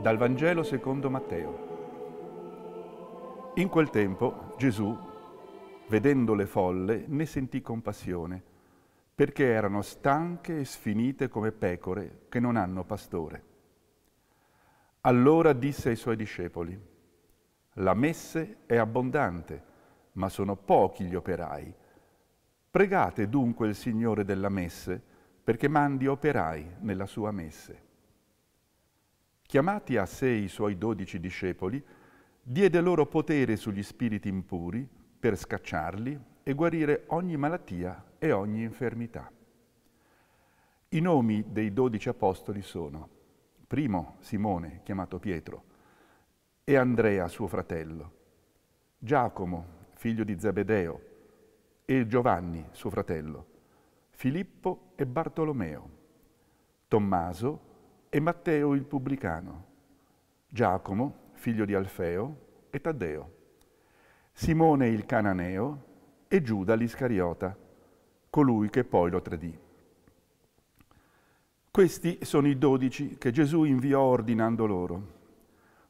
Dal Vangelo secondo Matteo. In quel tempo Gesù, vedendo le folle, ne sentì compassione, perché erano stanche e sfinite come pecore che non hanno pastore. Allora disse ai suoi discepoli, la messe è abbondante, ma sono pochi gli operai. Pregate dunque il Signore della messe, perché mandi operai nella sua messe. Chiamati a sé i suoi dodici discepoli, diede loro potere sugli spiriti impuri per scacciarli e guarire ogni malattia e ogni infermità. I nomi dei dodici apostoli sono primo Simone, chiamato Pietro, e Andrea, suo fratello, Giacomo, figlio di Zebedeo, e Giovanni, suo fratello, Filippo e Bartolomeo, Tommaso, e Matteo il pubblicano, Giacomo, figlio di Alfeo, e Taddeo, Simone il cananeo e Giuda l'Iscariota, colui che poi lo tradì. Questi sono i dodici che Gesù inviò ordinando loro,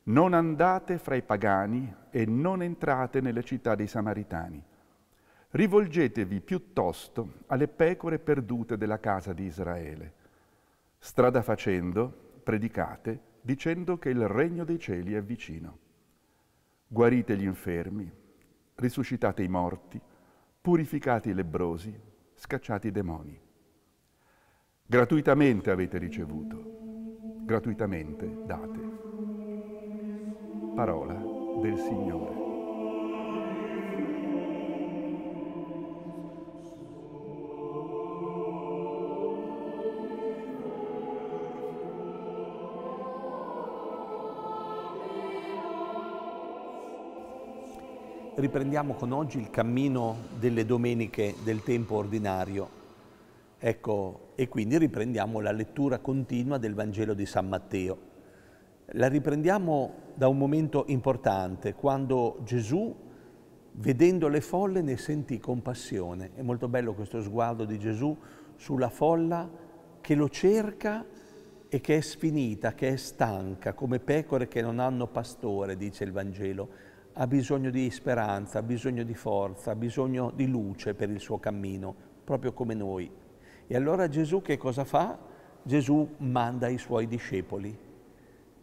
non andate fra i pagani e non entrate nelle città dei Samaritani. Rivolgetevi piuttosto alle pecore perdute della casa di Israele. Strada facendo, predicate, dicendo che il regno dei cieli è vicino. Guarite gli infermi, risuscitate i morti, purificate i lebbrosi, scacciate i demoni. Gratuitamente avete ricevuto, gratuitamente date. Parola del Signore. Riprendiamo con oggi il cammino delle domeniche del tempo ordinario. Ecco, e quindi riprendiamo la lettura continua del Vangelo di San Matteo. La riprendiamo da un momento importante, quando Gesù, vedendo le folle, ne sentì compassione. È molto bello questo sguardo di Gesù sulla folla che lo cerca e che è sfinita, che è stanca, come pecore che non hanno pastore, dice il Vangelo ha bisogno di speranza, ha bisogno di forza, ha bisogno di luce per il suo cammino, proprio come noi. E allora Gesù che cosa fa? Gesù manda i suoi discepoli.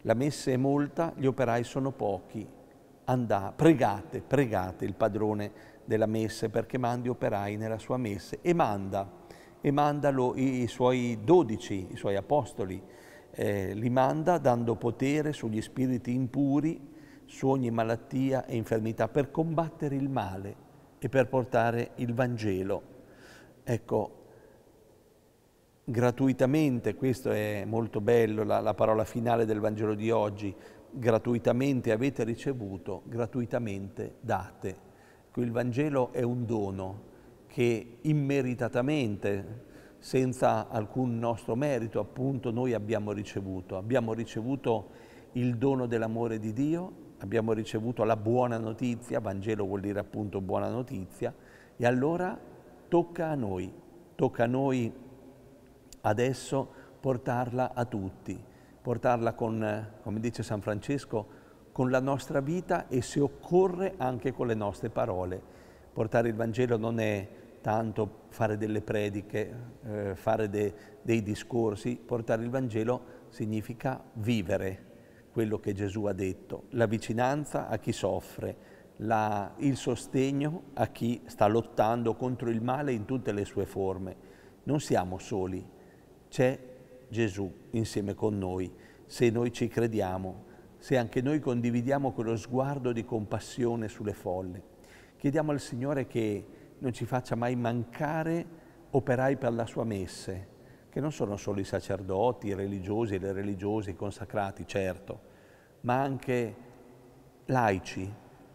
La messa è molta, gli operai sono pochi. Andà, pregate, pregate il padrone della messa perché mandi operai nella sua messa e manda, e manda i, i, suoi dodici, i suoi apostoli, eh, li manda dando potere sugli spiriti impuri su ogni malattia e infermità per combattere il male e per portare il Vangelo. Ecco, gratuitamente, questo è molto bello, la, la parola finale del Vangelo di oggi, gratuitamente avete ricevuto, gratuitamente date. Ecco, il Vangelo è un dono che immeritatamente, senza alcun nostro merito, appunto, noi abbiamo ricevuto. Abbiamo ricevuto il dono dell'amore di Dio abbiamo ricevuto la buona notizia, Vangelo vuol dire appunto buona notizia, e allora tocca a noi, tocca a noi adesso portarla a tutti, portarla con, come dice San Francesco, con la nostra vita e se occorre anche con le nostre parole. Portare il Vangelo non è tanto fare delle prediche, eh, fare de, dei discorsi, portare il Vangelo significa vivere, quello che Gesù ha detto, la vicinanza a chi soffre, la, il sostegno a chi sta lottando contro il male in tutte le sue forme. Non siamo soli, c'è Gesù insieme con noi, se noi ci crediamo, se anche noi condividiamo quello sguardo di compassione sulle folle. Chiediamo al Signore che non ci faccia mai mancare operai per la sua messe, che non sono solo i sacerdoti, i religiosi e le religiose, i consacrati, certo, ma anche laici,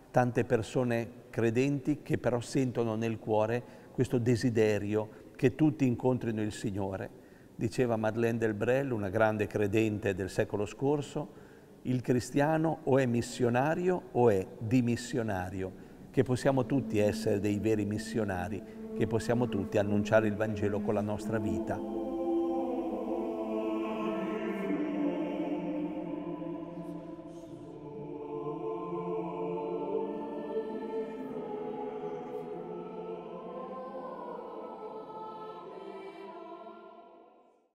tante persone credenti che però sentono nel cuore questo desiderio che tutti incontrino il Signore. Diceva Madeleine Delbrel, una grande credente del secolo scorso, il cristiano o è missionario o è dimissionario, che possiamo tutti essere dei veri missionari, che possiamo tutti annunciare il Vangelo con la nostra vita.